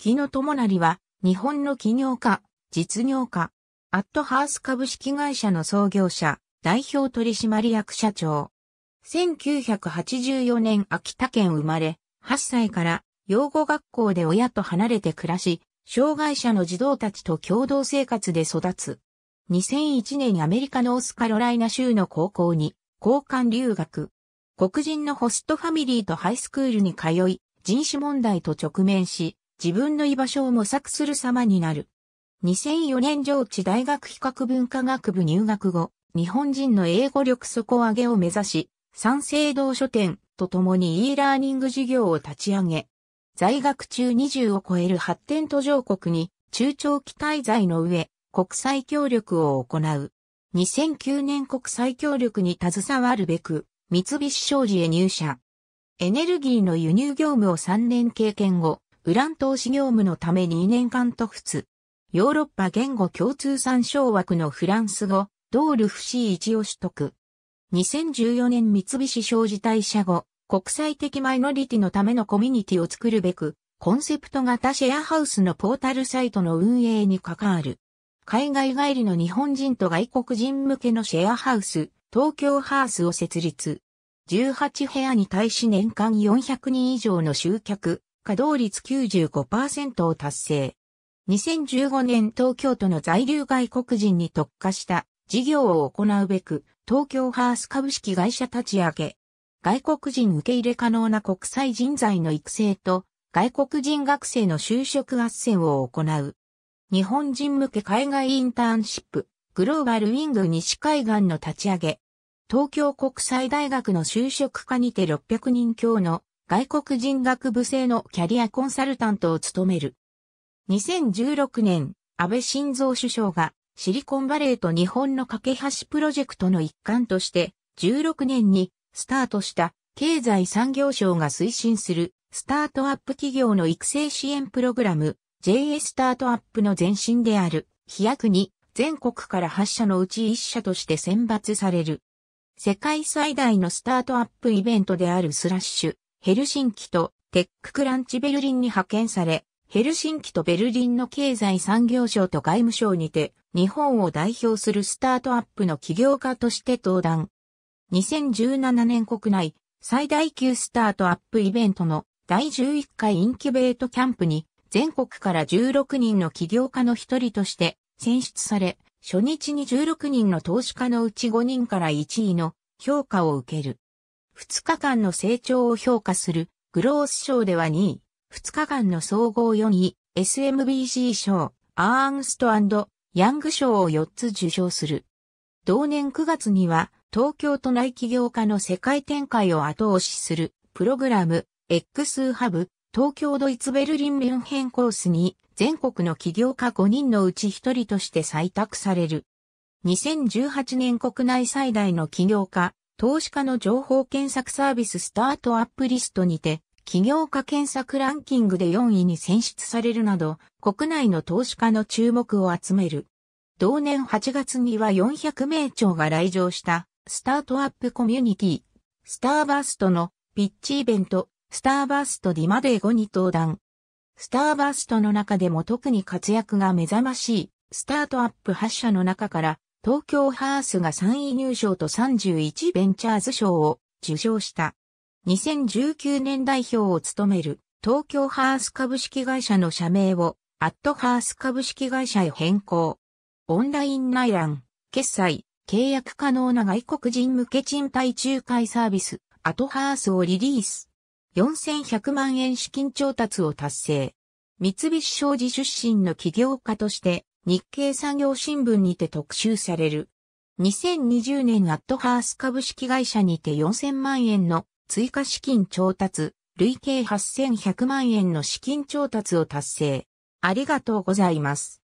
木野智成は、日本の起業家、実業家、アットハース株式会社の創業者、代表取締役社長。1984年秋田県生まれ、8歳から養護学校で親と離れて暮らし、障害者の児童たちと共同生活で育つ。2001年アメリカのースカロライナ州の高校に交換留学。黒人のホストファミリーとハイスクールに通い、人種問題と直面し、自分の居場所を模索する様になる。2004年上智大学比較文化学部入学後、日本人の英語力底上げを目指し、三省堂書店と共に e ラーニング事業を立ち上げ、在学中20を超える発展途上国に中長期滞在の上、国際協力を行う。2009年国際協力に携わるべく、三菱商事へ入社。エネルギーの輸入業務を3年経験後、ウラン投資業務のために2年間特筆。ヨーロッパ言語共通参照枠のフランス語、ドールフ C1 を取得。2014年三菱商事退社後、国際的マイノリティのためのコミュニティを作るべく、コンセプト型シェアハウスのポータルサイトの運営に関わる。海外帰りの日本人と外国人向けのシェアハウス、東京ハースを設立。18部屋に対し年間400人以上の集客、稼働率95%を達成。2015年東京都の在留外国人に特化した事業を行うべく、東京ハース株式会社立ち上げ、外国人受け入れ可能な国際人材の育成と、外国人学生の就職斡旋を行う。日本人向け海外インターンシップ、グローバルウィング西海岸の立ち上げ。東京国際大学の就職課にて600人強の外国人学部制のキャリアコンサルタントを務める。2016年、安倍晋三首相がシリコンバレーと日本の架け橋プロジェクトの一環として、16年にスタートした経済産業省が推進するスタートアップ企業の育成支援プログラム JA スタートアップの前身である飛躍に全国から8社のうち1社として選抜される。世界最大のスタートアップイベントであるスラッシュヘルシンキとテッククランチベルリンに派遣され、ヘルシンキとベルリンの経済産業省と外務省にて、日本を代表するスタートアップの起業家として登壇。2017年国内最大級スタートアップイベントの第11回インキュベートキャンプに全国から16人の起業家の一人として選出され、初日に16人の投資家のうち5人から1位の評価を受ける。2日間の成長を評価するグロース賞では2位、2日間の総合4位、SMBC 賞、アーンストヤング賞を4つ受賞する。同年9月には、東京都内企業家の世界展開を後押しする、プログラム、X ハブ、東京ドイツベルリンミュンヘンコースに、全国の企業家5人のうち1人として採択される。2018年国内最大の企業家、投資家の情報検索サービススタートアップリストにて、企業家検索ランキングで4位に選出されるなど、国内の投資家の注目を集める。同年8月には400名超が来場したスタートアップコミュニティ、スターバーストのピッチイベント、スターバーストディマデー後に登壇。スターバーストの中でも特に活躍が目覚ましいスタートアップ8社の中から東京ハースが3位入賞と31ベンチャーズ賞を受賞した。2019年代表を務める東京ハース株式会社の社名をアットハース株式会社へ変更。オンライン内覧、決済、契約可能な外国人向け賃貸仲介サービス、アトハースをリリース。4100万円資金調達を達成。三菱商事出身の起業家として、日経産業新聞にて特集される。2020年アットハース株式会社にて4000万円の追加資金調達、累計8100万円の資金調達を達成。ありがとうございます。